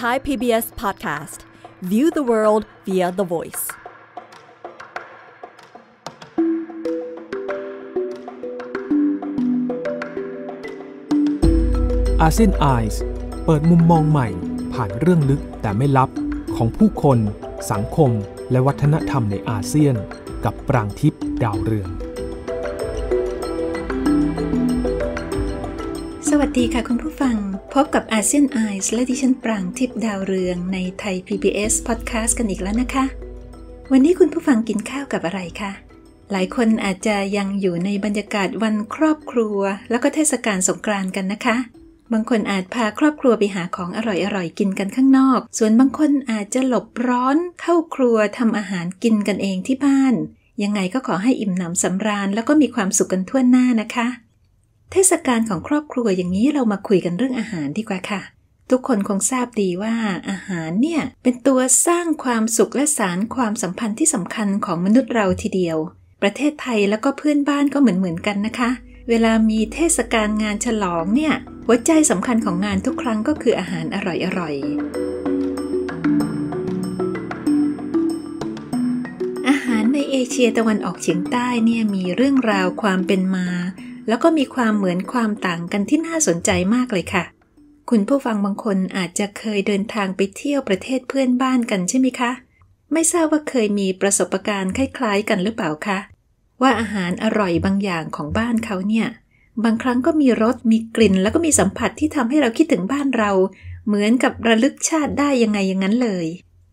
Thai PBS Podcast View the world via the voice อาเซียนไอส์เปิดมุมมองใหม่ ผ่านเรื่องลึกแต่ไม่ลับ ของผู้คน สังคม และวัฒนธรรมในอาเซียน กับปรางทิพย์ดาวเรือง สวัสดีค่ะคุณผู้ฟังพบกับอาเซียนไอส์และดิฉันปรางทิพดาวเรืองในไทย PBS Podcast กันอีกแล้วนะคะ วันนี้คุณผู้ฟังกินข้าวกับอะไรคะ หลายคนอาจจะยังอยู่ในบรรยากาศวันครอบครัว แล้วก็เทศกาลสงกรานต์กันนะคะ บางคนอาจพาครอบครัวไปหาของอร่อยๆ กินกันข้างนอก ส่วนบางคนอาจจะหลบร้อน เข้าครัวทำอาหารกินกันเองที่บ้าน ยังไงก็ขอให้อิ่มหนำสำราญ แล้วก็มีความสุขกันทั่วหน้านะคะเทศกาลของครอบครัวอย่างนี้เรามาคุยกันเรื่องอาหารดีกว่าค่ะ ทุกคนคงทราบดีว่า อาหารเนี่ย เป็นตัวสร้างความสุขและสารความสัมพันธ์ที่สำคัญของมนุษย์เราทีเดียว ประเทศไทยแล้วก็เพื่อนบ้านก็เหมือนเหมือนกันนะคะ เวลามีเทศกาลงานฉลองเนี่ยหัวใจสำคัญของงานทุกครั้งก็คืออาหารอร่อยๆ อาหารในเอเชียตะวันออกเฉียงใต้เนี่ยมีเรื่องราวความเป็นมาแล้วก็มีความเหมือนความต่างกันที่น่าสนใจมากเลยค่ะ คุณผู้ฟังบางคนอาจจะเคยเดินทางไปเที่ยวประเทศเพื่อนบ้านกันใช่ไหมคะ ไม่ทราบว่าเคยมีประสบการณ์คล้าย ๆกันหรือเปล่าคะ ว่าอาหารอร่อยบางอย่างของบ้านเขาเนี่ย บางครั้งก็มีรส มีกลิ่น แล้วก็มีสัมผัสที่ทำให้เราคิดถึงบ้านเรา เหมือนกับระลึกชาติได้ยังไงอย่างนั้นเลย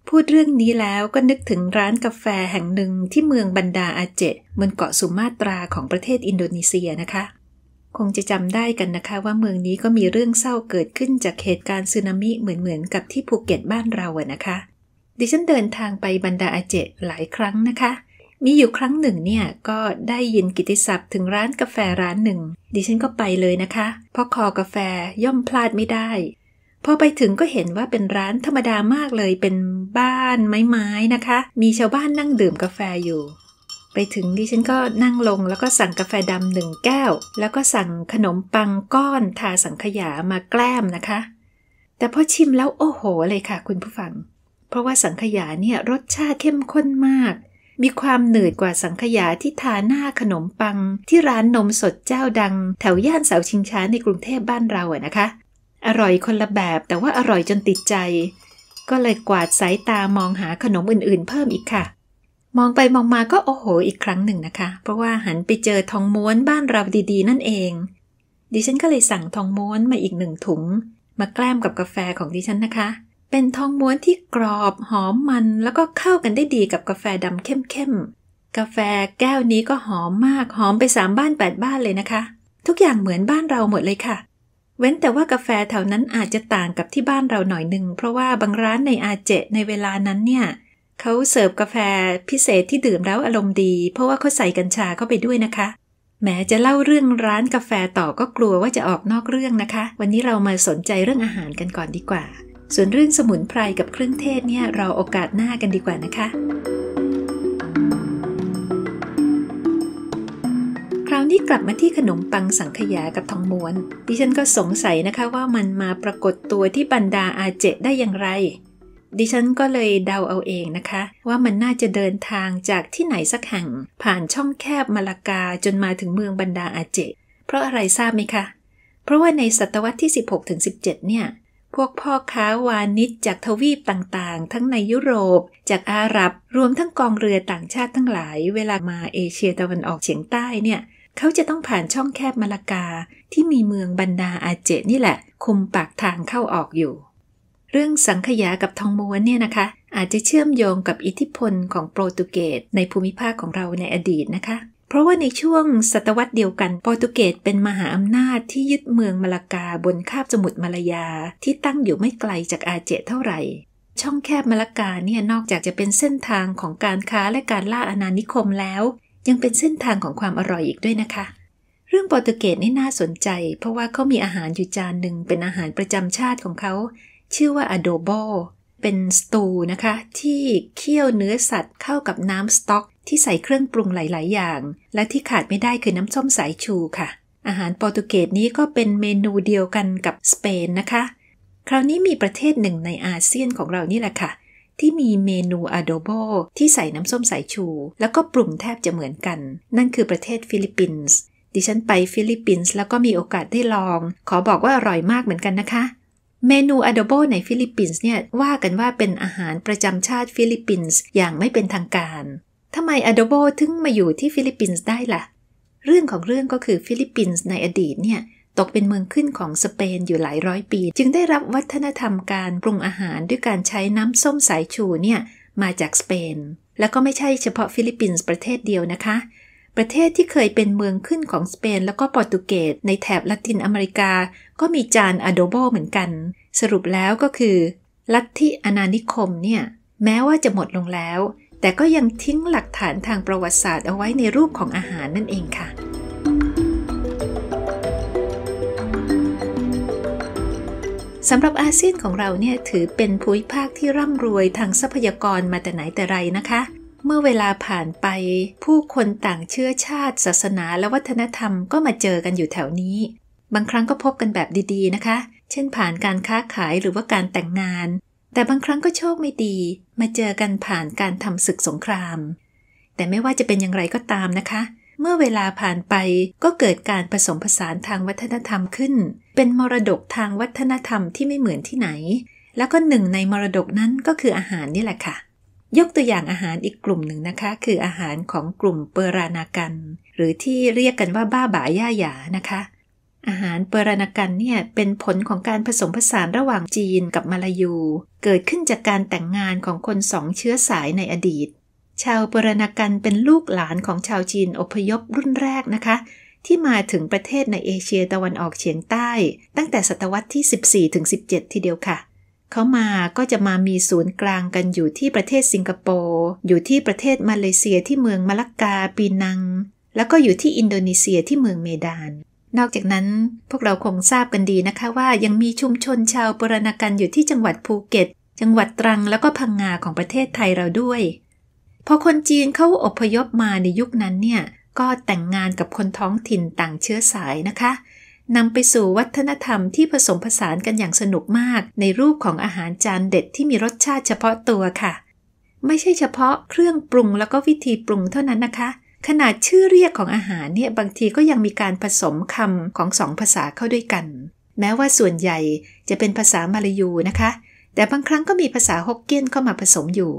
พูดเรื่องนี้แล้วก็นึกถึงร้านกาแฟแห่งหนึ่งที่เมืองบันดาอาเจบนเกาะสุมาตราของประเทศอินโดนีเซียนะคะคงจะจำได้กันนะคะว่าเมืองนี้ก็มีเรื่องเศร้าเกิดขึ้นจากเหตุการณ์สึนามิเหมือนๆกับที่ภูเก็ตบ้านเราอะนะคะดิฉันเดินทางไปบันดาอาเจหลายครั้งนะคะ มีอยู่ครั้งหนึ่งเนี่ยก็ได้ยินกิติศัพท์ ถึงร้านกาแฟร้านหนึ่ง ดิฉันก็ไปเลยนะคะ เพราะคอกาแฟย่อมพลาดไม่ได้พอไปถึงก็เห็นว่าเป็นร้านธรรมดามากเลยเป็นบ้านไม้ๆนะคะ มีชาวบ้านนั่งดื่มกาแฟอยู่ ไปถึงดิฉันก็นั่งลงแล้วก็สั่งกาแฟดำหนึ่งแก้ว แล้วก็สั่งขนมปังก้อนทาสังขยามาแกล้มนะคะ แต่พอชิมแล้วโอ้โหเลยค่ะคุณผู้ฟัง เพราะว่าสังขยาเนี่ยรสชาติเข้มข้นมาก มีความหนืดกว่าสังขยาที่ทาหน้าขนมปังที่ร้านนมสดเจ้าดัง แถวย่านเสาชิงช้าในกรุงเทพบ้านเราอะนะคะอร่อยคนละแบบแต่ว่าอร่อยจนติดใจ ก็เลยกวาดสายตามองหาขนมอื่นๆ เพิ่มอีกค่ะ มองไปมองมาก็โอ้โห อีกครั้งหนึ่งนะคะ เพราะว่าหันไปเจอทองม้วนบ้านเราดีๆ นั่นเอง ดิฉันก็เลยสั่งทองม้วนมาอีกหนึ่งถุง มาแกล้มกับกาแฟของดิฉันนะคะ เป็นทองม้วนที่กรอบหอมมันแล้วก็เข้ากันได้ดีกับกาแฟดำเข้มๆกาแฟแก้วนี้ก็หอมมากหอมไปสามบ้านแปดบ้านเลยนะคะทุกอย่างเหมือนบ้านเราหมดเลยค่ะเว้นแต่ว่ากาแฟแถวนั้นอาจจะต่างกับที่บ้านเราหน่อยหนึ่งเพราะว่าบางร้านในอาเจในเวลานั้นเนี่ยเขาเสิร์ฟกาแฟพิเศษที่ดื่มแล้วอารมณ์ดีเพราะว่าเขาใส่กัญชาเข้าไปด้วยนะคะ แม้จะเล่าเรื่องร้านกาแฟต่อก็กลัวว่าจะออกนอกเรื่องนะคะ วันนี้เรามาสนใจเรื่องอาหารกันก่อนดีกว่า ส่วนเรื่องสมุนไพรกับเครื่องเทศเนี่ยเราโอกาสหน้ากันดีกว่านะคะนี้กลับมาที่ขนมปังสังขยากับทองม้วน ดิฉันก็สงสัยนะคะว่ามันมาปรากฏตัวที่บรรดาอาเจได้อย่างไร ดิฉันก็เลยเดาเอาเองนะคะ ว่ามันน่าจะเดินทางจากที่ไหนสักแห่ง ผ่านช่องแคบมาลากาจนมาถึงเมืองบรรดาอาเจเพราะอะไรทราบไหมคะ เพราะว่าในศตวรรษที่ 16-17เนี่ยพวกพ่อค้าวานิชจากทวีปต่างๆ ทั้งในยุโรปจากอาหรับ รวมทั้งกองเรือต่างชาติทั้งหลาย เวลามาเอเชียตะวันออกเฉียงใต้เนี่ยเขาจะต้องผ่านช่องแคบมาลากาที่มีเมืองบรรดาอาเจนี่แหละ คุมปากทางเข้าออกอยู่ เรื่องสังขยากับทองม้วนเนี่ยนะคะอาจจะเชื่อมโยงกับอิทธิพลของโปรตุเกสในภูมิภาคของเราในอดีตนะคะ เพราะว่าในช่วงศตวรรษเดียวกัน โปรตุเกสเป็นมหาอำนาจที่ยึดเมืองมาลากาบนคาบสมุทรมาลายา ที่ตั้งอยู่ไม่ไกลจากอาเจเท่าไหร่ ช่องแคบมาลากาเนี่ยนอกจากจะเป็นเส้นทางของการค้าและการล่าอาณานิคมแล้วยังเป็นเส้นทางของความอร่อยอีกด้วยนะคะ เรื่องโปรตุเกสนี่น่าสนใจ เพราะว่าเขามีอาหารอยู่จานหนึ่งเป็นอาหารประจำชาติของเขา ชื่อว่าอะโดโบ เป็นสตูนะคะ ที่เคี่ยวเนื้อสัตว์เข้ากับน้ำสต๊อก ที่ใส่เครื่องปรุงหลายๆอย่าง และที่ขาดไม่ได้คือน้ำส้มสายชูค่ะ อาหารโปรตุเกสนี้ก็เป็นเมนูเดียวกันกับสเปนนะคะ คราวนี้มีประเทศหนึ่งในอาเซียนของเรานี่แหละค่ะที่มีเมนูอะโดโบที่ใส่น้ำส้มสายชู แล้วก็ปรุงแทบจะเหมือนกัน นั่นคือประเทศฟิลิปปินส์ดิฉันไปฟิลิปปินส์แล้วก็มีโอกาสได้ลอง ขอบอกว่าอร่อยมากเหมือนกันนะคะ เมนูอะโดโบในฟิลิปปินส์เนี่ยว่ากันว่าเป็นอาหารประจำชาติฟิลิปปินส์อย่างไม่เป็นทางการทำไมอะโดโบถึงมาอยู่ที่ฟิลิปปินส์ได้ละ่ะ เรื่องของเรื่องก็คือฟิลิปปินส์ในอดีตเนี่ยตกเป็นเมืองขึ้นของสเปนอยู่หลายร้อยปี จึงได้รับวัฒนธรรมการปรุงอาหารด้วยการใช้น้ำส้มสายชูเนี่ย มาจากสเปน แล้วก็ไม่ใช่เฉพาะฟิลิปปินส์ประเทศเดียวนะคะ ประเทศที่เคยเป็นเมืองขึ้นของสเปนแล้วก็โปรตุเกสในแถบละตินอเมริกา ก็มีจานอะโดโบเหมือนกัน สรุปแล้วก็คือ ลัทธิอนานิคมเนี่ยแม้ว่าจะหมดลงแล้ว แต่ก็ยังทิ้งหลักฐานทางประวัติศาสตร์เอาไว้ในรูปของอาหารนั่นเองค่ะสำหรับอาเซียนของเราเนี่ยถือเป็นภูมิภาคที่ร่ำรวยทางทรัพยากรมาแต่ไหนแต่ไรนะคะ เมื่อเวลาผ่านไป ผู้คนต่างเชื้อชาติ ศาสนาและวัฒนธรรมก็มาเจอกันอยู่แถวนี้ บางครั้งก็พบกันแบบดี ๆ นะคะ เช่นผ่านการค้าขายหรือว่าการแต่งงาน แต่บางครั้งก็โชคไม่ดี มาเจอกันผ่านการทำศึกสงคราม แต่ไม่ว่าจะเป็นอย่างไรก็ตามนะคะเมื่อเวลาผ่านไปก็เกิดการผสมผสานทางวัฒนธรรมขึ้น เป็นมรดกทางวัฒนธรรมที่ไม่เหมือนที่ไหน แล้วก็หนึ่งในมรดกนั้นก็คืออาหารนี่แหละค่ะ ยกตัวอย่างอาหารอีกกลุ่มหนึ่งนะคะ คืออาหารของกลุ่มเปรานากัน หรือที่เรียกกันว่าบ้าบ่าย่าหยานะคะ อาหารเปรานากันเนี่ยเป็นผลของการผสมผสานระหว่างจีนกับมาลายู เกิดขึ้นจากการแต่งงานของคนสองเชื้อสายในอดีตชาวปรนกันเป็นลูกหลานของชาวจีนอพยพรุ่นแรกนะคะ ที่มาถึงประเทศในเอเชียตะวันออกเฉียงใต้ ตั้งแต่ศตวรรษที่ 14ถึง17 ทีเดียวค่ะ เขามาก็จะมามีศูนย์กลางกันอยู่ที่ประเทศสิงคโปร์อยู่ที่ประเทศมาเลเซียที่เมืองมะละกาปีนัง แล้วก็อยู่ที่อินโดนีเซียที่เมืองเมดาน นอกจากนั้นพวกเราคงทราบกันดีนะคะว่ายังมีชุมชนชาวปรนกันอยู่ที่จังหวัดภูเก็ต จังหวัดตรังแล้วก็พังงาของประเทศไทยเราด้วยพอคนจีนเข้าอพยพมาในยุคนั้นเนี่ยก็แต่งงานกับคนท้องถิ่นต่างเชื้อสายนะคะนำไปสู่วัฒนธรรมที่ผสมผสานกันอย่างสนุกมาก ในรูปของอาหารจานเด็ดที่มีรสชาติเฉพาะตัวค่ะ ไม่ใช่เฉพาะเครื่องปรุงแล้วก็วิธีปรุงเท่านั้นนะคะ ขนาดชื่อเรียกของอาหารเนี่ยบางทีก็ยังมีการผสมคำของสองภาษาเข้าด้วยกัน แม้ว่าส่วนใหญ่จะเป็นภาษามาลายูนะคะ แต่บางครั้งก็มีภาษาฮกเกี้ยนเข้ามาผสมอยู่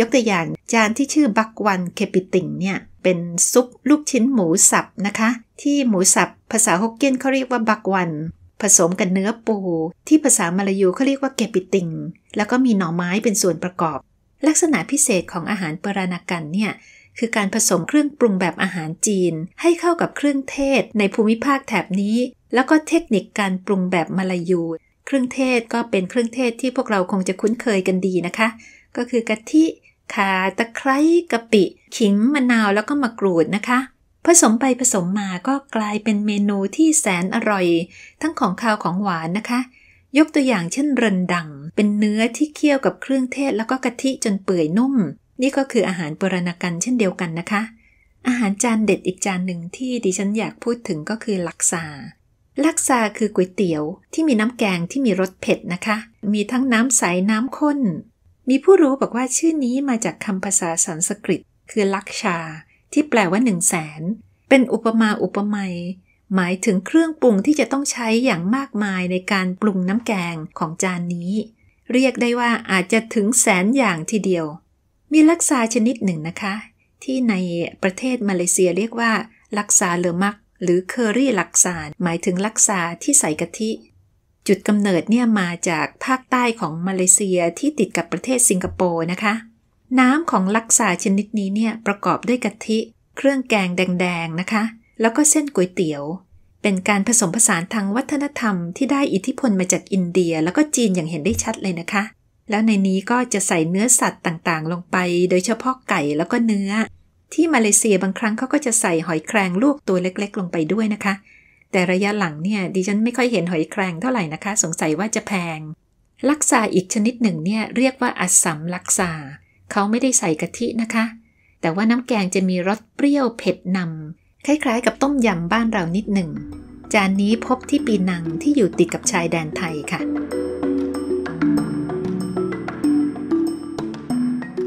ยกตัวอย่างจานที่ชื่อบักวันเคปิติงเนี่ยเป็นซุป ลูกชิ้นหมูสับนะคะที่หมูสับภาษาฮกเกี้ยนเขาเรียกว่าบักวัน ผสมกับเนื้อปู ที่ภาษามาลายูเขาเรียกว่าเกปิติง แล้วก็มีหน่อไม้เป็นส่วนประกอบ ลักษณะพิเศษของอาหารปรานากันเนี่ยคือการผสมเครื่องปรุงแบบอาหารจีน ให้เข้ากับเครื่องเทศในภูมิภาคแถบนี้ แล้วก็เทคนิคการปรุงแบบมาลายู เครื่องเทศก็เป็นเครื่องเทศที่พวกเราคงจะคุ้นเคยกันดีนะคะ ก็คือกะทิขาตะไคร้กะปิขิงมะนาวแล้วก็มะกรูดนะคะผสมไปผสมมาก็กลายเป็นเมนูที่แสนอร่อย ทั้งของคาวของหวานนะคะ ยกตัวอย่างเช่นเรนดัง เป็นเนื้อที่เคี่ยวกับเครื่องเทศ แล้วก็กะทิจนเปื่อยนุ่ม นี่ก็คืออาหารปรณกันเช่นเดียวกันนะคะ อาหารจานเด็ดอีกจานหนึ่งที่ดิฉันอยากพูดถึงก็คือลักซาลักซาคือก๋วยเตี๋ยวที่มีน้ำแกงที่มีรสเผ็ดนะคะ มีทั้งน้ำใสน้ำข้นมีผู้รู้บอกว่าชื่อนี้มาจากคำภาษาสันสกฤต คือ ลักชาที่แปลว่าหนึ่งแสนเป็นอุปมาอุปไมยหมายถึงเครื่องปรุงที่จะต้องใช้อย่างมากมายในการปรุงน้ำแกงของจานนี้ เรียกได้ว่าอาจจะถึงแสนอย่างทีเดียว มีลักษาชนิดหนึ่งนะคะที่ในประเทศมาเลเซียเรียกว่าลักษาเลอมัก หรือเคอรี่ลักษาหมายถึงลักษาที่ใส่กะทิจุดกำเนิดเนี่ยมาจากภาคใต้ของมาเลเซียที่ติดกับประเทศสิงคโปร์นะคะ น้ำของลักษาชนิดนี้เนี่ยประกอบด้วยกะทิเครื่องแกงแดงๆนะคะ แล้วก็เส้นก๋วยเตี๋ยว เป็นการผสมผสานทางวัฒนธรรม ที่ได้อิทธิพลมาจากอินเดีย แล้วก็จีนอย่างเห็นได้ชัดเลยนะคะ แล้วในนี้ก็จะใส่เนื้อสัตว์ต่างๆ ลงไป โดยเฉพาะไก่แล้วก็เนื้อ ที่มาเลเซียบางครั้งเขาก็จะใส่หอยแครงลูกตัวเล็กๆลงไปด้วยนะคะแต่ระยะหลังเนี่ยดิฉันไม่ค่อยเห็นหอยแครงเท่าไหร่นะคะ สงสัยว่าจะแพง ลักซาอีกชนิดหนึ่งเนี่ยเรียกว่าอัสัมลักซาเขาไม่ได้ใส่กะทินะคะ แต่ว่าน้ำแกงจะมีรสเปรี้ยวเผ็ดนำคล้ายๆกับต้มยำบ้านเรานิดหนึ่งจานนี้พบที่ปีนังที่อยู่ติดกับชายแดนไทยค่ะ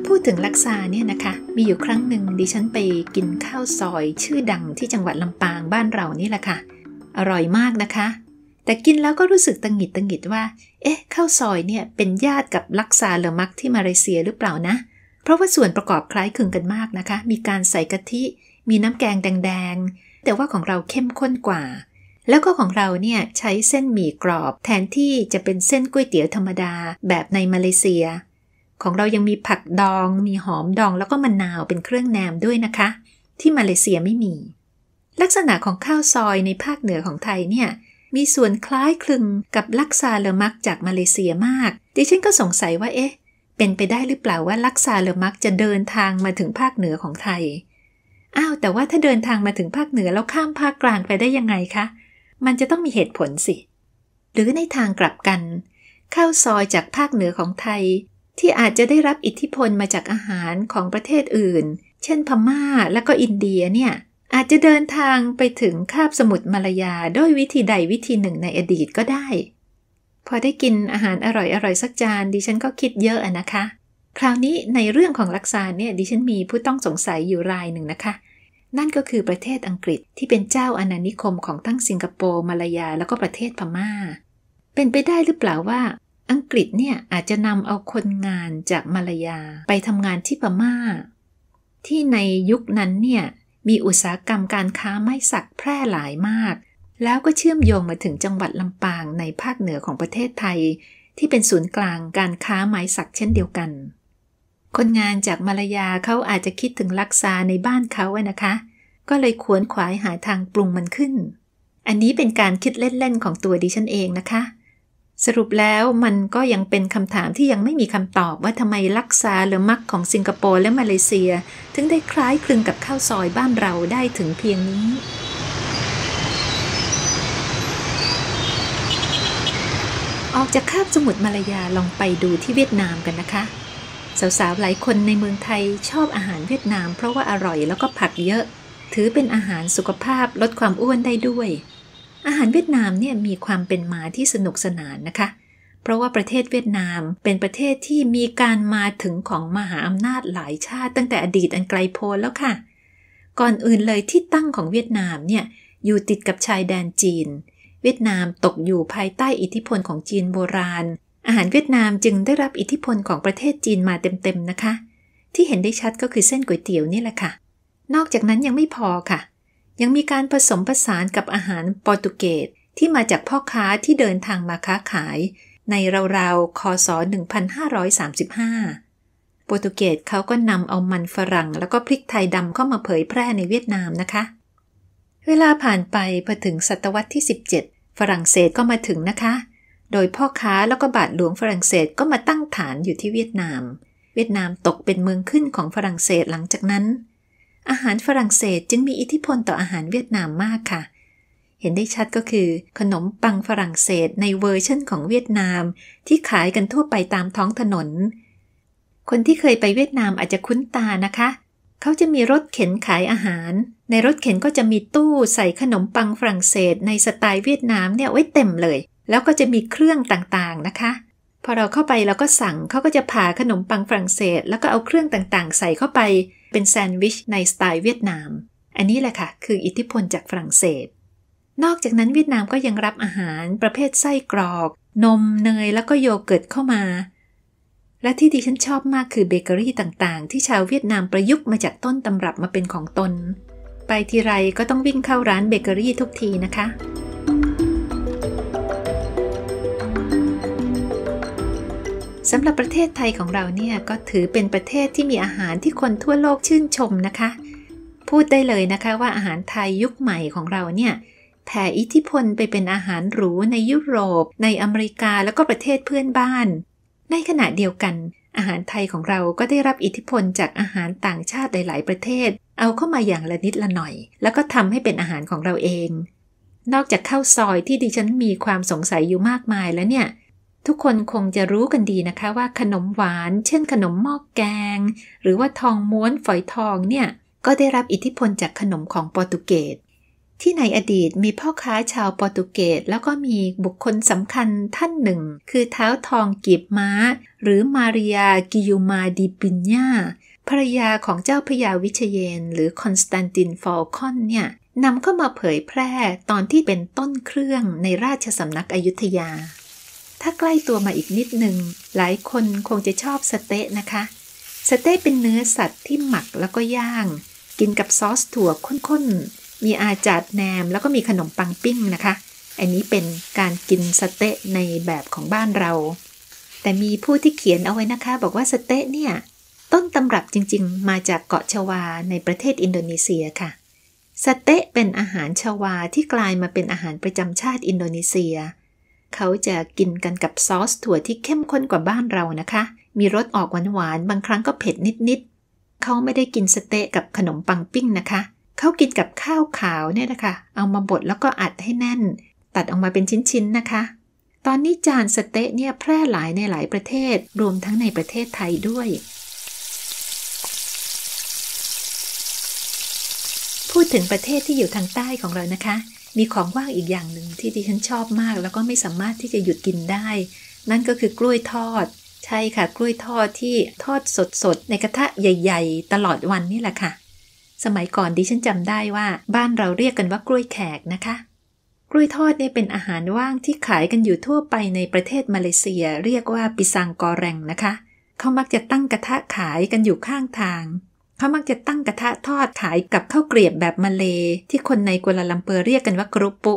พูดถึงลักซาเนี่ยนะคะมีอยู่ครั้งหนึ่งดิฉันไปกินข้าวซอย ชื่อดังที่จังหวัดลำปางบ้านเรานี่แหละค่ะอร่อยมากนะคะ แต่กินแล้วก็รู้สึกตังหิดตังหิดว่า เอ๊ะข้าวซอยเนี่ย เป็นญาติกับลักซาเลมักที่มาเลเซียหรือเปล่านะ เพราะว่าส่วนประกอบคล้ายคลึงกันมากนะคะ มีการใส่กะทิ มีน้ำแกงแดงๆ แต่ว่าของเราเข้มข้นกว่า แล้วก็ของเราเนี่ยใช้เส้นหมี่กรอบ แทนที่จะเป็นเส้นก๋วยเตี๋ยวธรรมดาแบบในมาเลเซีย ของเรายังมีผักดอง มีหอมดอง แล้วก็มะนาวเป็นเครื่องแนมด้วยนะคะ ที่มาเลเซียไม่มีลักษณะของข้าวซอยในภาคเหนือของไทยเนี่ยมีส่วนคล้ายคลึงกับลักซาเลมักจากมาเลเซียมาก ดิฉันก็สงสัยว่าเอ๊ะ เป็นไปได้หรือเปล่าว่าลักซาเลมักจะเดินทางมาถึงภาคเหนือของไทย อ้าวแต่ว่าถ้าเดินทางมาถึงภาคเหนือแล้วข้ามภาคกลางไปได้ยังไงคะ มันจะต้องมีเหตุผลสิ หรือในทางกลับกัน ข้าวซอยจากภาคเหนือของไทย ที่อาจจะได้รับอิทธิพลมาจากอาหารของประเทศอื่น เช่น พม่าและก็อินเดียเนี่ยอาจจะเดินทางไปถึงคาบสมุทรมาลายาด้วยวิธีใดวิธีหนึ่งในอดีตก็ได้ พอได้กินอาหารอร่อยออร่ยสักจานดิฉันก็คิดเยอะนะคะ คราวนี้ในเรื่องของลักซาเนี่ยดิฉันมีผู้ต้องสงสัยอยู่รายหนึ่งนะคะ นั่นก็คือประเทศอังกฤษที่เป็นเจ้าอาณานิคมของทั้งสิงคโปร์มาลายาแล้วก็ประเทศพมา่า เป็นไปได้หรือเปล่าว่า อังกฤษเนี่ยอาจจะนำเอาคนงานจากมาลายาไปทำงานที่พมา่า ที่ในยุคนั้นเนี่ยมีอุตสาหกรรมการค้าไม้สักแพร่หลายมาก แล้วก็เชื่อมโยงมาถึงจังหวัดลำปางในภาคเหนือของประเทศไทย ที่เป็นศูนย์กลางการค้าไม้สักเช่นเดียวกัน คนงานจากมาลายาเขาอาจจะคิดถึงลักษา ในบ้านเขาว้นะคะ ก็เลยขวนขวายหาทางปรุงมันขึ้น อันนี้เป็นการคิดเล่น ๆ ของตัวดิฉันเองนะคะเสรุปแล้วมันก็ยังเป็นคำถามที่ยังไม่มีคำตอบ ว่าทำไมลักษาหรือมักของสิงคโปร์และมาเลเซีย ถึงได้คล้ายคลึงกับข้าวซอยบ้านเราได้ถึงเพียงนี้ ออกจากคาบสมุทรมาลายาลองไปดูที่เวียดนามกันนะคะ สาวๆ หลายคนในเมืองไทยชอบอาหารเวียดนามเพราะว่าอร่อยแล้วก็ผักเยอะ ถือเป็นอาหารสุขภาพลดความอ้วนได้ด้วยอาหารเวียดนามเนี่ยมีความเป็นมาที่สนุกสนานนะคะ เพราะว่าประเทศเวียดนามเป็นประเทศที่มีการมาถึงของมหาอำนาจหลายชาติ ตั้งแต่อดีตอันไกลโพ้นแล้วค่ะ ก่อนอื่นเลยที่ตั้งของเวียดนามเนี่ยอยู่ติดกับชายแดนจีน เวียดนามตกอยู่ภายใต้อิทธิพลของจีนโบราณ อาหารเวียดนามจึงได้รับอิทธิพลของประเทศจีนมาเต็มๆนะคะ ที่เห็นได้ชัดก็คือเส้นก๋วยเตี๋ยวนี่แหละค่ะ นอกจากนั้นยังไม่พอค่ะยังมีการผสมผสานกับอาหารโปรตุเกสที่มาจากพ่อค้าที่เดินทางมาค้าขาย ในราวๆ คศ 1535 โปรตุเกสเขาก็นำเอามันฝรั่ง แล้วก็พริกไทยดำเข้ามาเผยแพร่ในเวียดนามนะคะ เวลาผ่านไปพอถึงศตวรรษที่ 17 ฝรั่งเศสก็มาถึงนะคะ โดยพ่อค้าแล้วก็บาทหลวงฝรั่งเศสก็มาตั้งฐานอยู่ที่เวียดนาม เวียดนามตกเป็นเมืองขึ้นของฝรั่งเศสหลังจากนั้นอาหารฝรั่งเศสจึงมีอิทธิพลต่ออาหารเวียดนามมากค่ะ เห็นได้ชัดก็คือขนมปังฝรั่งเศสในเวอร์ชั่นของเวียดนาม ที่ขายกันทั่วไปตามท้องถนน คนที่เคยไปเวียดนามอาจจะคุ้นตานะคะ เขาจะมีรถเข็นขายอาหาร ในรถเข็นก็จะมีตู้ใส่ขนมปังฝรั่งเศส ในสไตล์เวียดนามเนี่ยไว้เต็มเลย แล้วก็จะมีเครื่องต่างๆนะคะเพอเราเข้าไปเราก็สั่งเขาก็จะผ่าขนมปังฝรั่งเศสแล้วก็เอาเครื่องต่าง ๆใส่เข้าไปเป็นแซนด์วิชในสไตล์เวียดนาม อันนี้แหละค่ะ คืออิทธิพลจากฝรั่งเศส นอกจากนั้นเวียดนามก็ยังรับอาหาร ประเภทไส้กรอก นม เนย แล้วก็โยเกิร์ตเข้ามา และที่ดิฉันชอบมากคือเบเกอรี่ต่าง ๆ ที่ชาวเวียดนามประยุกต์มาจากต้นตำรับมาเป็นของตน ไปทีไรก็ต้องวิ่งเข้าร้านเบเกอรี่ทุกทีนะคะสำหรับประเทศไทยของเราเนี่ย ก็ถือเป็นประเทศที่มีอาหารที่คนทั่วโลกชื่นชมนะคะ พูดได้เลยนะคะว่าอาหารไทยยุคใหม่ของเราเนี่ยแผ่อิทธิพลไปเป็นอาหารหรูในยุโรป ในอเมริกาแล้วก็ประเทศเพื่อนบ้าน ในขณะเดียวกัน อาหารไทยของเราก็ได้รับอิทธิพลจากอาหารต่างชาติหลายประเทศ เอาเข้ามาอย่างละนิดละหน่อย แล้วก็ทำให้เป็นอาหารของเราเอง นอกจากข้าวซอยที่ดิฉันมีความสงสัยอยู่มากมาย แล้วเนี่ยทุกคนคงจะรู้กันดีนะคะว่าขนมหวานเช่นขนมหม้อกแกงหรือว่าทองม้วนฝอยทองเนี่ยก็ได้รับอิทธิพลจากขนมของโปรตุเกสที่ในอดีตมีพ่อค้าชาวโปรตุเกสแล้วก็มีบุคคลสำคัญท่านหนึ่งคือเท้าทองกีบม้าหรือมาริยากิยูมาดิปิญญาภรรยาของเจ้าพยาวิเชเยนหรือคอนสแตนตินฟอลคอนเนี่ยนำเข้ามาเผยแพร่ตอนที่เป็นต้นเครื่องในราชสำนักอยุธยาถ้าใกล้ตัวมาอีกนิดหนึ่ง หลายคนคงจะชอบสเต๊ะนะคะสเต๊ะเป็นเนื้อสัตว์ที่หมักแล้วก็ย่าง กินกับซอสถั่วข้นๆ มีอาจาดแหนมแล้วก็มีขนมปังปิ้งนะคะ อันนี้เป็นการกินสเต๊ะในแบบของบ้านเรา แต่มีผู้ที่เขียนเอาไว้นะคะ บอกว่าสเต๊ะเนี่ย ต้นตำรับจริงๆ มาจากเกาะชวาในประเทศอินโดนีเซียค่ะสเต๊ะเป็นอาหารชวาที่กลายมาเป็นอาหารประจำชาติอินโดนีเซียเขาจะกินกันกับซอสถั่วที่เข้มข้นกว่าบ้านเรานะคะ มีรสออกหวานๆ บางครั้งก็เผ็ด นิด ๆ เขาไม่ได้กินสเต๊ะกับขนมปังปิ้งนะคะ เขากินกับข้าวขาวเนี่ยนะคะ เอามาบดแล้วก็อัดให้แน่น ตัดออกมาเป็นชิ้น ๆ นะคะ ตอนนี้จานสเต๊ะเนี่ยแพร่หลายในหลายประเทศรวมทั้งในประเทศไทยด้วย พูดถึงประเทศที่อยู่ทางใต้ของเรานะคะมีของว่างอีกอย่างหนึ่งที่ดิฉันชอบมาก แล้วก็ไม่สามารถที่จะหยุดกินได้ นั่นก็คือกล้วยทอด ใช่ค่ะกล้วยทอดที่ทอดสดๆในกระทะใหญ่ ๆ ตลอดวันนี่แหละค่ะ สมัยก่อนดิฉันจำได้ว่าบ้านเราเรียกกันว่ากล้วยแขกนะคะ กล้วยทอดนี่เป็นอาหารว่างที่ขายกันอยู่ทั่วไปในประเทศมาเลเซีย เรียกว่าปิซังกอแรงนะคะ เขามักจะตั้งกระทะขายกันอยู่ข้างทางเขามักจะตั้งกระทะทอดขายกับข้าวเกรียบแบบมาเล ที่คนในกัวลาลัมเปอร์เรียกกันว่ากรุปปุ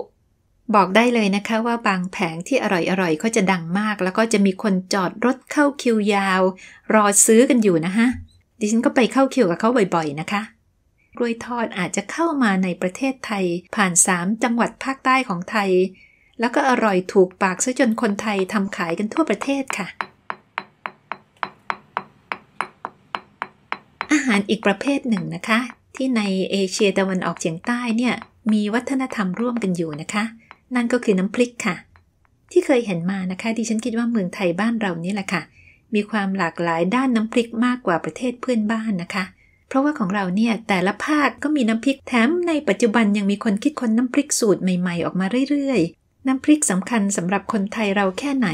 บอกได้เลยนะคะว่าบางแผงที่อร่อยๆเขาจะดังมาก แล้วก็จะมีคนจอดรถเข้าคิวยาวรอซื้อกันอยู่นะฮะดิฉันก็ไปเข้าคิวกับเขาบ่อยๆนะคะกล้วยทอดอาจจะเข้ามาในประเทศไทย ผ่าน 3 จังหวัดภาคใต้ของไทย แล้วก็อร่อยถูกปากซะจนคนไทยทำขายกันทั่วประเทศค่ะหารอีกประเภทหนึ่งนะคะ ที่ในเอเชียตะวันออกเฉียงใต้เนี่ยมีวัฒนธรรมร่วมกันอยู่นะคะ นั่นก็คือน้ำพริกค่ะ ที่เคยเห็นมานะคะดิฉันคิดว่าเมืองไทยบ้านเรานี่แหละค่ะ มีความหลากหลายด้านน้ำพริกมากกว่าประเทศเพื่อนบ้านนะคะ เพราะว่าของเราเนี่ยแต่ละภาคก็มีน้ำพริกแถมในปัจจุบันยังมีคนคิดค้นน้ำพริกสูตรใหม่ๆออกมาเรื่อยๆ น้ำพริกสำคัญสำหรับคนไทยเราแค่ไหน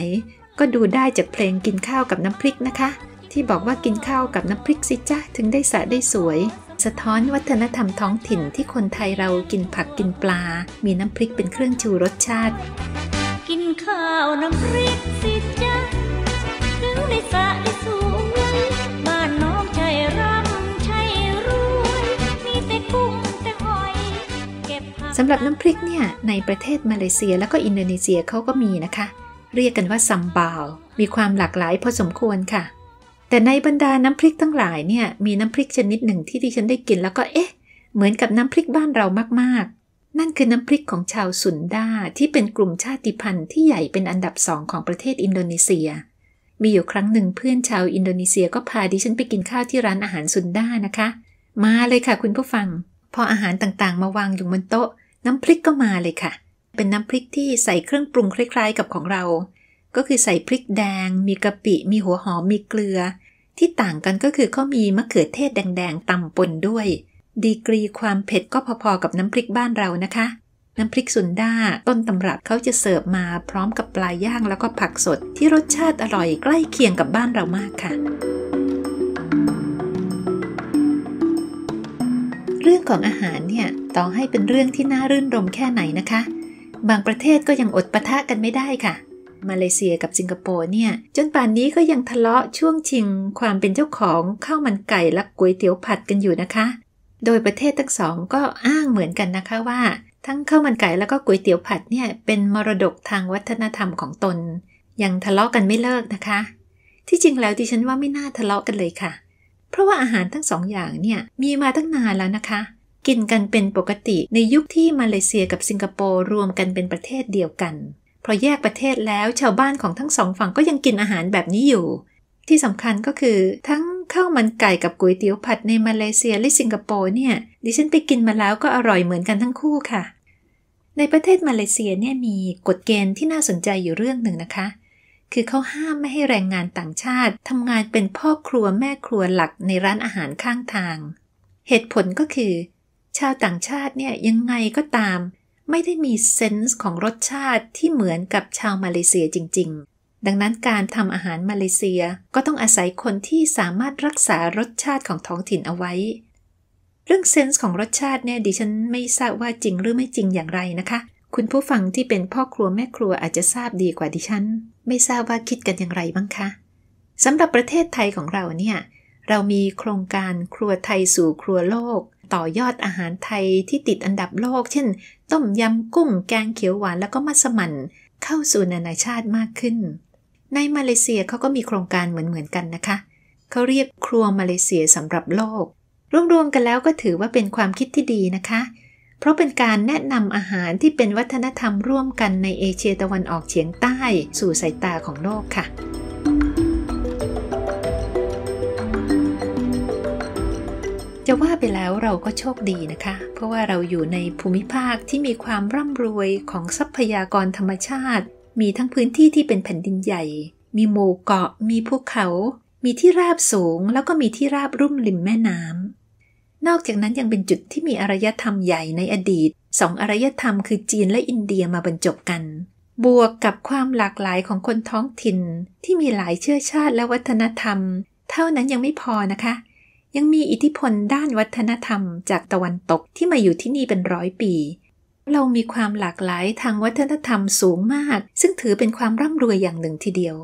ก็ดูได้จากเพลงกินข้าวกับน้ำพริกนะคะที่บอกว่ากินข้าวกับน้ำพริกสิจ้าถึงได้สะได้สวย สะท้อนวัฒนธรรมท้องถิ่นที่คนไทยเรากินผักกินปลา มีน้ำพริกเป็นเครื่องชูรสชาติ กินข้าวน้ำพริกสิจ้าถึงได้สะได้สวยบ้านน้องใจร่ำใจรวยมีแต่กุ้งแต่หอยเก็บสำหรับน้ำพริกเนี่ย ในประเทศมาเลเซียแล้วก็อินโดนีเซียเขาก็มีนะคะ เรียกกันว่าซัมบาวมีความหลากหลายพอสมควรค่ะแต่ในบรรดาน้ำพริกทั้งหลายเนี่ยมีน้ำพริกชนิดหนึ่งที่ดิฉันได้กิน แล้วก็เอ๊ะ เหมือนกับน้ำพริกบ้านเรามากๆ นั่นคือน้ำพริกของชาวสุนดาที่เป็นกลุ่มชาติพันธุ์ที่ใหญ่เป็นอันดับสองของประเทศอินโดนีเซีย มีอยู่ครั้งหนึ่งเพื่อนชาวอินโดนีเซียก็พาดิฉันไปกินข้าวที่ร้านอาหารสุนดานะคะมาเลยค่ะคุณผู้ฟัง พออาหารต่างๆ มาวางอยู่บนโต๊ะน้ำพริกก็มาเลยค่ะ เป็นน้ำพริกที่ใส่เครื่องปรุงคล้ายๆ กับของเรา ก็คือใส่พริกแดง มีกะปิมีหัวหอมมีเกลือที่ต่างกันก็คือเขามีมะเขือเทศแดงๆตำปนด้วย ดีกรีความเผ็ดก็พอๆกับน้ำพริกบ้านเรานะคะ น้ำพริกสุนด้าต้นตำรับเขาจะเสิร์ฟมาพร้อมกับปลาย่างแล้วก็ผักสด ที่รสชาติอร่อยใกล้เคียงกับบ้านเรามากค่ะ เรื่องของอาหารเนี่ยต่อให้เป็นเรื่องที่น่ารื่นรมแค่ไหนนะคะ บางประเทศก็ยังอดประทะกันไม่ได้ค่ะมาเลเซียกับสิงคโปร์เนี่ยจนป่านนี้ก็ยังทะเลาะช่วงชิงความเป็นเจ้าของข้าวมันไก่และก๋วยเตี๋ยวผัดกันอยู่นะคะ โดยประเทศทั้งสองก็อ้างเหมือนกันนะคะว่า ทั้งข้าวมันไก่แล้วก็ก๋วยเตี๋ยวผัดเนี่ยเป็นมรดกทางวัฒนธรรมของตน ยังทะเลาะกันไม่เลิกนะคะ ที่จริงแล้วดิฉันว่าไม่น่าทะเลาะกันเลยค่ะ เพราะว่าอาหารทั้งสองอย่างเนี่ยมีมาตั้งนานแล้วนะคะกินกันเป็นปกติในยุคที่มาเลเซียกับสิงคโปร์รวมกันเป็นประเทศเดียวกันอแยกประเทศแล้วชาวบ้านของทั้งสองฝั่งก็ยังกินอาหารแบบนี้อยู่ ที่สำคัญก็คือทั้งข้าวมันไก่กับก๋วยเตี๋ยวผัดในมาเลเซียและสิงคโปร์เนี่ยดิฉันไปกินมาแล้วก็อร่อยเหมือนกันทั้งคู่ค่ะ ในประเทศมาเลเซียเนี่ยมีกฎเกณฑ์ที่น่าสนใจอยู่เรื่องหนึ่งนะคะ คือเขาห้ามไม่ให้แรงงานต่างชาติทำงานเป็นพ่อครัวแม่ครัวหลักในร้านอาหารข้างทาง เหตุผลก็คือ ชาวต่างชาติเนี่ยยังไงก็ตามไม่ได้มีเซนส์ของรสชาติที่เหมือนกับชาวมาเลเซียจริง ๆ ดังนั้นการทำอาหารมาเลเซียก็ต้องอาศัยคนที่สามารถรักษารสชาติของท้องถิ่นเอาไว้ เรื่องเซนส์ของรสชาติเนี่ยดิฉันไม่ทราบว่าจริงหรือไม่จริงอย่างไรนะคะ คุณผู้ฟังที่เป็นพ่อครัวแม่ครัวอาจจะทราบดีกว่าดิฉัน ไม่ทราบว่าคิดกันอย่างไรบ้างคะสำหรับประเทศไทยของเราเนี่ยเรามีโครงการครัวไทยสู่ครัวโลกต่อยอดอาหารไทยที่ติดอันดับโลก เช่น ต้มยำกุ้ง แกงเขียวหวาน แล้วก็มัสมั่น เข้าสู่นานาชาติมากขึ้น ในมาเลเซียเขาก็มีโครงการเหมือนๆกันนะคะ เขาเรียกครัวมาเลเซียสำหรับโลก รวมๆกันแล้วก็ถือว่าเป็นความคิดที่ดีนะคะ เพราะเป็นการแนะนำอาหารที่เป็นวัฒนธรรมร่วมกันในเอเชียตะวันออกเฉียงใต้ สู่สายตาของโลกค่ะจะว่าไปแล้วเราก็โชคดีนะคะ เพราะว่าเราอยู่ในภูมิภาคที่มีความร่ำรวยของทรัพยากรธรรมชาติ มีทั้งพื้นที่ที่เป็นแผ่นดินใหญ่ มีหมู่เกาะ มีภูเขา มีที่ราบสูง แล้วก็มีที่ราบรุ่มริมแม่น้ำ นอกจากนั้นยังเป็นจุดที่มีอารยธรรมใหญ่ในอดีต สองอารยธรรมคือจีนและอินเดียมาบรรจบกัน บวกกับความหลากหลายของคนท้องถิ่นที่มีหลายเชื้อชาติและวัฒนธรรม เท่านั้นยังไม่พอนะคะยังมีอิทธิพลด้านวัฒนธรรม จากตะวันตกที่มาอยู่ที่นี่เป็นร้อยปี เรามีความหลากหลายทางวัฒนธรรมสูงมาก ซึ่งถือเป็นความร่ำรวยอย่างหนึ่งทีเดียว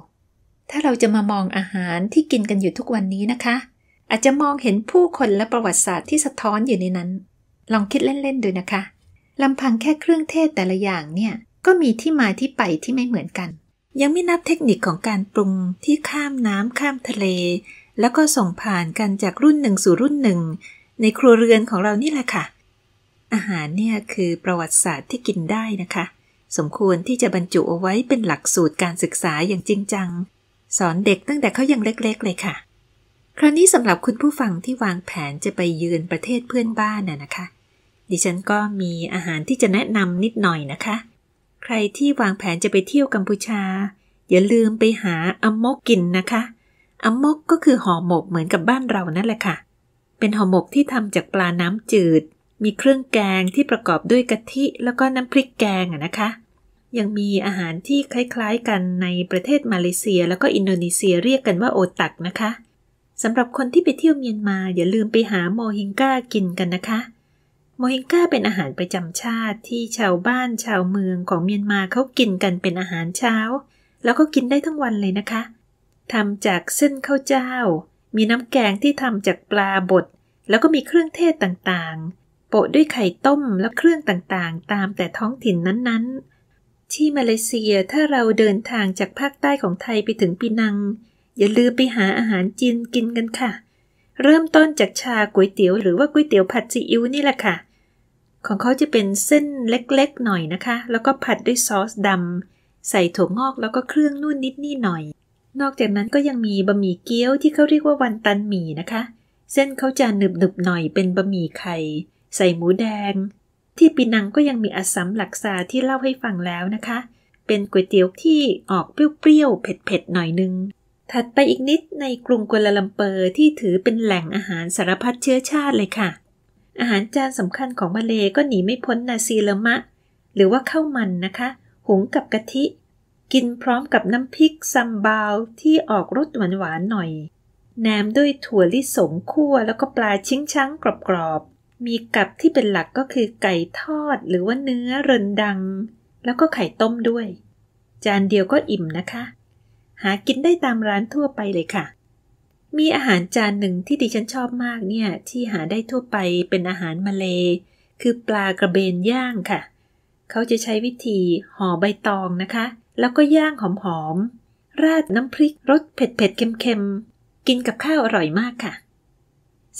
ถ้าเราจะมามองอาหารที่กินกันอยู่ทุกวันนี้นะคะ อาจจะมองเห็นผู้คนและประวัติศาสตร์ที่สะท้อนอยู่ในนั้น ลองคิดเล่นๆดูนะคะลำพังแค่เครื่องเทศแต่ละอย่างเนี่ยก็มีที่มาที่ไปที่ไม่เหมือนกัน ยังไม่นับเทคนิคของการปรุงที่ข้ามน้ำข้ามทะเลแล้วก็ส่งผ่านกันจากรุ่นหนึ่งสู่รุ่นหนึ่งในครัวเรือนของเรานี่แหละค่ะ อาหารเนี่ยคือประวัติศาสตร์ที่กินได้นะคะ สมควรที่จะบรรจุเอาไว้เป็นหลักสูตรการศึกษาอย่างจริงจัง สอนเด็กตั้งแต่เขายังเล็กๆ เลยค่ะคราวนี้สำหรับคุณผู้ฟังที่วางแผนจะไปเยือนประเทศเพื่อนบ้านน่ะนะคะ ดิฉันก็มีอาหารที่จะแนะนำนิดหน่อยนะคะ ใครที่วางแผนจะไปเที่ยวกัมพูชาอย่าลืมไปหาอมมกกินนะคะอมกก็คือห่อหมกเหมือนกับบ้านเรานั่นแหละค่ะ เป็นห่อหมกที่ทำจากปลาน้ำจืด มีเครื่องแกงที่ประกอบด้วยกะทิแล้วก็น้ำพริกแกงนะคะ ยังมีอาหารที่คล้ายๆ กันในประเทศมาเลเซียแล้วก็อินโดนีเซียเรียกกันว่าโอตักนะคะสำหรับคนที่ไปเที่ยวเมียนมา อย่าลืมไปหาโมฮิงกากินกันนะคะโมฮิงกาเป็นอาหารประจำชาติที่ชาวบ้านชาวเมืองของเมียนมาเขากินกันเป็นอาหารเช้าแล้วก็กินได้ทั้งวันเลยนะคะเทำจากเส้นข้าวเจ้า มีน้ำแกงที่ทำจากปลาบด แล้วก็มีเครื่องเทศต่างๆ โปะด้วยไข่ต้มและเครื่องต่างๆ ตามแต่ท้องถิ่นนั้นๆ ที่มาเลเซียถ้าเราเดินทางจากภาคใต้ของไทยไปถึงปีนัง อย่าลืมไปหาอาหารจีนกินกันค่ะ เริ่มต้นจากชาก๋วยเตี๋ยวหรือว่าก๋วยเตี๋ยวผัดซีอิ๊วนี่แหละค่ะ ของเขาจะเป็นเส้นเล็ก ๆ หน่อยนะคะ แล้วก็ผัดด้วยซอสดำใส่ถั่วงอกแล้วก็เครื่องนุ่นนิดนี่หน่อยนอกจากนั้นก็ยังมีบะหมี่เกี๊ยวที่เขาเรียกว่าวันตันหมี่นะคะ เส้นเขาจะหนึบหนึบหน่อยเป็นบะหมี่ไข่ใส่หมูแดง ที่ปีนังก็ยังมีอัสสัมหลักซาที่เล่าให้ฟังแล้วนะคะ เป็นก๋วยเตี๋ยวที่ออกเปรี้ยวๆเผ็ดๆหน่อยนึงถัดไปอีกนิดในกรุงกัวลาลัมเปอร์ที่ถือเป็นแหล่งอาหารสารพัดเชื้อชาติเลยค่ะ อาหารจานสำคัญของมาเลก็หนีไม่พ้นนาซีเลมะหรือว่าข้าวมันนะคะหุงกับกะทิกินพร้อมกับน้ำพริกซัมบาวที่ออกรสหวานๆหน่อยแหนมด้วยถั่วลิสงคั่วแล้วก็ปลาชิ้งช้างกรอบๆ มีกับที่เป็นหลักก็คือไก่ทอดหรือว่าเนื้อเรินดัง แล้วก็ไข่ต้มด้วย จานเดียวก็อิ่มนะคะ หากินได้ตามร้านทั่วไปเลยค่ะ มีอาหารจานหนึ่งที่ดิฉันชอบมากเนี่ยที่หาได้ทั่วไปเป็นอาหารมาเลยคือปลากระเบนย่างค่ะ เขาจะใช้วิธีห่อใบตองนะคะแล้วก็ย่างหอมๆ ราดน้ำพริก รสเผ็ดๆ เค็มๆ กินกับข้าวอร่อยมากค่ะ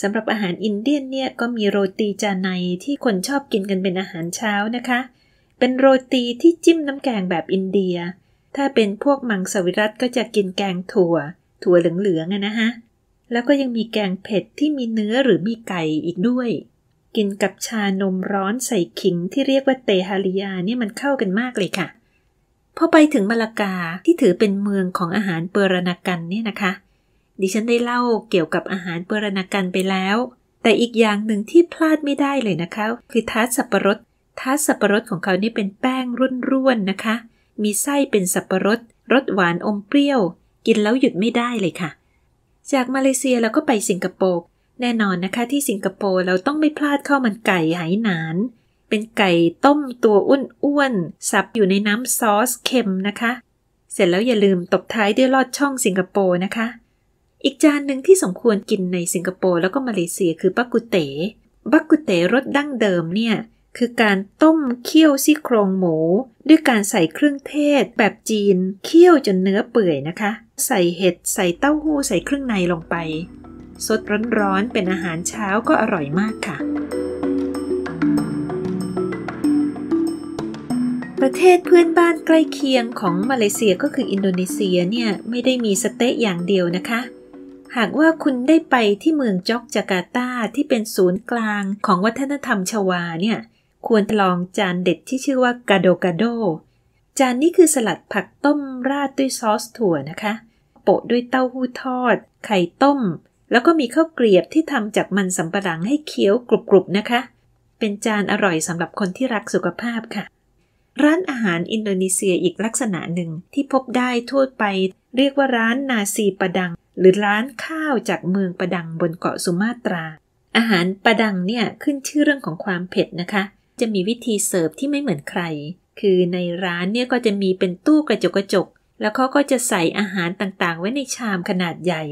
สำหรับอาหารอินเดียนเนี่ยก็มีโรตีจานในที่คนชอบกินกันเป็นอาหารเช้านะคะ เป็นโรตีที่จิ้มน้ำแกงแบบอินเดีย ถ้าเป็นพวกมังสวิรัตก็จะกินแกงถั่ว ถั่วเหลืองๆนะฮะ แล้วก็ยังมีแกงเผ็ดที่มีเนื้อหรือมีไก่อีกด้วย กินกับชานมร้อนใส่ขิงที่เรียกว่าเตหาริยาเนี่ยมันเข้ากันมากเลยค่ะพอไปถึงมาลากาที่ถือเป็นเมืองของอาหารเปรนากันเนี่ยนะคะ ดิฉันได้เล่าเกี่ยวกับอาหารเปรนากันไปแล้ว แต่อีกอย่างหนึ่งที่พลาดไม่ได้เลยนะคะ คือทาสสับปะรด ทาสสับปะรดของเขานี่เป็นแป้งร่วนๆนะคะ มีไส้เป็นสับปะรดรสหวานอมเปรี้ยว กินแล้วหยุดไม่ได้เลยค่ะ จากมาเลเซียเราก็ไปสิงคโปร์แน่นอนนะคะ ที่สิงคโปร์เราต้องไม่พลาดข้าวมันไก่ไหหนานเป็นไก่ต้มตัวอ้วนๆสับอยู่ในน้ำซอสเค็มนะคะ เสร็จแล้วอย่าลืมตบท้ายด้วยลอดช่องสิงคโปร์นะคะ อีกจานหนึ่งที่สมควรกินในสิงคโปร์แล้วก็มาเลเซียคือบักกุเต๋บักกุเต๋รสดั้งเดิมเนี่ย คือการต้มเคี่ยวซี่โครงหมู ด้วยการใส่เครื่องเทศแบบจีนเคี่ยวจนเนื้อเปื่อยนะคะ ใส่เห็ดใส่เต้าหู้ใส่เครื่องในลงไป สดร้อนๆเป็นอาหารเช้าก็อร่อยมากค่ะประเทศเพื่อนบ้านใกล้เคียงของมาเลเซียก็คืออินโดนีเซียเนี่ยไม่ได้มีสเต๊ะอย่างเดียวนะคะ หากว่าคุณได้ไปที่เมืองจอกจาการ์ตาที่เป็นศูนย์กลางของวัฒนธรรมชวาเนี่ยควรลองจานเด็ดที่ชื่อว่ากาโดกาโดจานนี้คือสลัดผักต้มราดด้วยซอสถั่วนะคะ โปะด้วยเต้าหู้ทอด ไข่ต้ม แล้วก็มีข้าวเกรียบที่ทำจากมันสำปะหลังให้เคี้ยวกรุบๆนะคะ เป็นจานอร่อยสำหรับคนที่รักสุขภาพค่ะร้านอาหารอินโดนีเซียอีกลักษณะหนึ่งที่พบได้ทั่วไป เรียกว่าร้านนาซีประดัง หรือร้านข้าวจากเมืองประดังบนเกาะสุมาตรา อาหารประดังเนี่ยขึ้นชื่อเรื่องของความเผ็ดนะคะ จะมีวิธีเสิร์ฟที่ไม่เหมือนใคร คือในร้านเนี่ยก็จะมีเป็นตู้กระจกกระจก แล้วเขาก็จะใส่อาหารต่างๆ ไว้ในชามขนาดใหญ่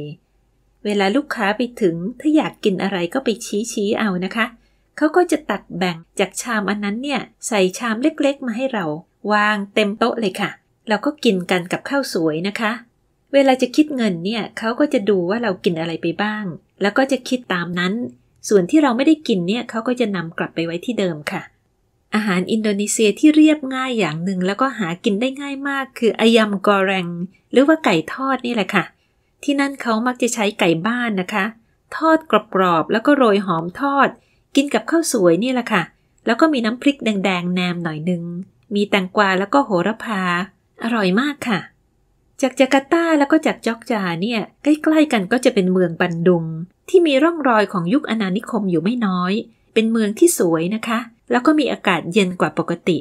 เวลาลูกค้าไปถึงถ้าอยากกินอะไรก็ไปชี้ๆเอานะคะเขาก็จะตักแบ่งจากชามอันนั้นเนี่ย ใส่ชามเล็กๆ มาให้เราวางเต็มโต๊ะเลยค่ะ เราก็กินกันกับข้าวสวยนะคะ เวลาจะคิดเงินเนี่ย เขาก็จะดูว่าเรากินอะไรไปบ้าง แล้วก็จะคิดตามนั้น ส่วนที่เราไม่ได้กินเนี่ยเขาก็จะนำกลับไปไว้ที่เดิมค่ะ อาหารอินโดนีเซียที่เรียบง่ายอย่างหนึ่ง แล้วก็หากินได้ง่ายมากคืออายำกอแรงหรือว่าไก่ทอดนี่แหละค่ะที่นั่นเขามักจะใช้ไก่บ้านนะคะ ทอดกรอบๆแล้วก็โรยหอมทอดกินกับข้าวสวยนี่แหละค่ะ แล้วก็มีน้ำพริกแดงๆแนมหน่อยหนึ่ง มีแตงกวาแล้วก็โหระพา อร่อยมากค่ะ จากจาการ์ตาแล้วก็จากจอกจาเนี่ย ใกล้ ๆ กันก็จะเป็นเมืองบันดุง ที่มีร่องรอยของยุคอาณานิคมอยู่ไม่น้อย เป็นเมืองที่สวยนะคะ แล้วก็มีอากาศเย็นกว่าปกติ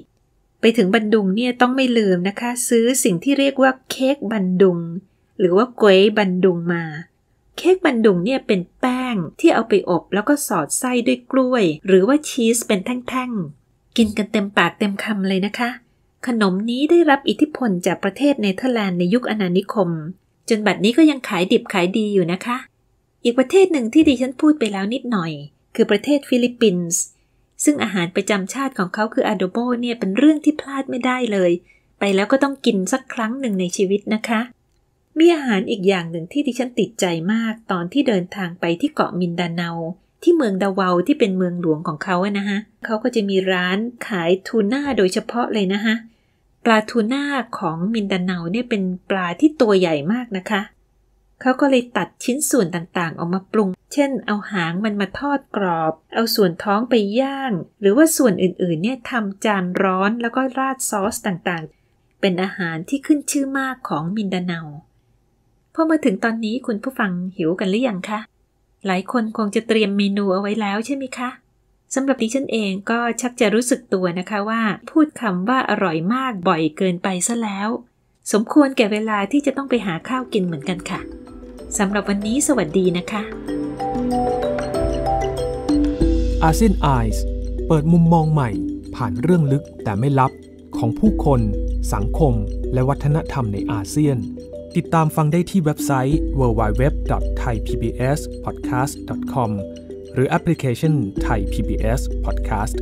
ไปถึงบันดุงเนี่ย ต้องไม่ลืมนะคะ ซื้อสิ่งที่เรียกว่าเค้กบันดุง หรือว่าเกวยบันดุงมาเค้กบันดุงเนี่ยเป็นแป้ง ที่เอาไปอบแล้วก็สอดไส้ด้วยกล้วย หรือว่าชีสเป็นแท่งๆ กินกันเต็มปากเต็มคำเลยนะคะ ขนมนี้ได้รับอิทธิพลจากประเทศเนเธอร์แลนด์ในยุคอาณานิคม จนบัดนี้ก็ยังขายดิบขายดีอยู่นะคะ อีกประเทศหนึ่งที่ดิฉันพูดไปแล้วนิดหน่อย คือประเทศฟิลิปปินส์ซึ่งอาหารประจำชาติของเขาคืออาโดโบเนี่ยเป็นเรื่องที่พลาดไม่ได้เลย ไปแล้วก็ต้องกินสักครั้งหนึ่งในชีวิตนะคะมีอาหารอีกอย่างหนึ่งที่ดิฉันติดใจมากตอนที่เดินทางไปที่เกาะมินดาเนาที่เมืองดาวาที่เป็นเมืองหลวงของเขาอะนะฮะเขาก็จะมีร้านขายทูน่าโดยเฉพาะเลยนะฮะปลาทูน่าของมินดาเนาเนี่ยเป็นปลาที่ตัวใหญ่มากนะคะเขาก็เลยตัดชิ้นส่วนต่างๆ ออกมาปรุง เช่น เอาหางมันมาทอดกรอบ เอาส่วนท้องไปย่าง หรือว่าส่วนอื่นๆเนี่ยทำจานร้อนแล้วก็ราดซอสต่างๆ เป็นอาหารที่ขึ้นชื่อมากของมินดาเนาพอมาถึงตอนนี้คุณผู้ฟังหิวกันหรือยังคะ หลายคนคงจะเตรียมเมนูเอาไว้แล้วใช่ไหมคะสำหรับดิฉันเองก็ชักจะรู้สึกตัวนะคะว่า พูดคำว่าอร่อยมากบ่อยเกินไปซะแล้ว สมควรแก่เวลาที่จะต้องไปหาข้าวกินเหมือนกันค่ะสำหรับวันนี้สวัสดีนะคะอาเซียนไอส์เปิดมุมมองใหม่ ผ่านเรื่องลึกแต่ไม่ลับของผู้คน สังคม และวัฒนธรรมในอาเซียนติดตามฟังได้ที่เว็บไซต์ www.thaipbspodcast.com หรือแอปพลิเคชัน Thai PBS Podcast